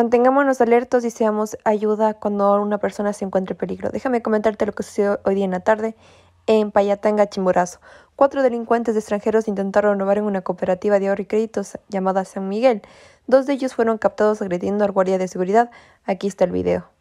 Mantengámonos alertos y seamos ayuda cuando una persona se encuentre en peligro. Déjame comentarte lo que sucedió hoy día en la tarde en Payatanga, Chimborazo. Cuatro delincuentes extranjeros intentaron robar en una cooperativa de ahorro y créditos llamada San Miguel. Dos de ellos fueron captados agrediendo al guardia de seguridad. Aquí está el video.